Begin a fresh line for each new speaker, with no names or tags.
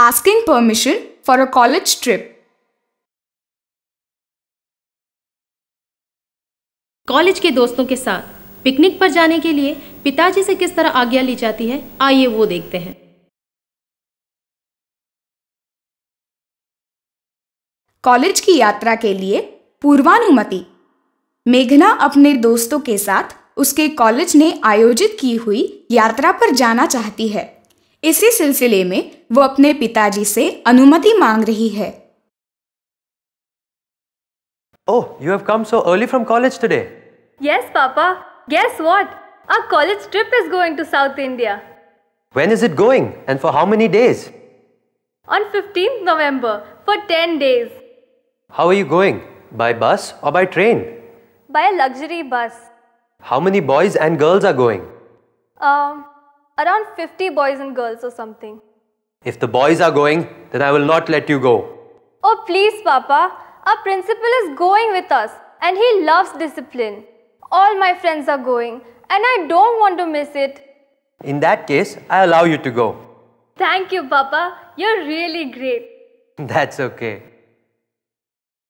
asking permission for a college trip. College के दोस्तों के साथ पिकनिक पर जाने के लिए पिताजी से किस तरह आज्ञा ली जाती है आइए वो देखते हैं
कॉलेज की यात्रा के लिए पूर्वानुमति मेघना अपने दोस्तों के साथ उसके कॉलेज ने आयोजित की हुई यात्रा पर जाना चाहती है इसी सिलसिले में वो अपने पिताजी से अनुमति मांग रही है
Oh, you have come so early from college today.
Yes, Papa. Guess what? Our college trip is going to South India.
When is it going and for how many days?
On 15th November for 10 days.
How are you going? By bus or by train?
By a luxury bus.
How many boys and girls are going?
Um, around 50 boys and girls or something.
If the boys are going, then I will not let you go.
Oh, please, Papa. Our principal is going with us and he loves discipline. All my friends are going and I don't want to miss it.
In that case, I allow you to go.
Thank you, Papa. You're really great.
That's okay.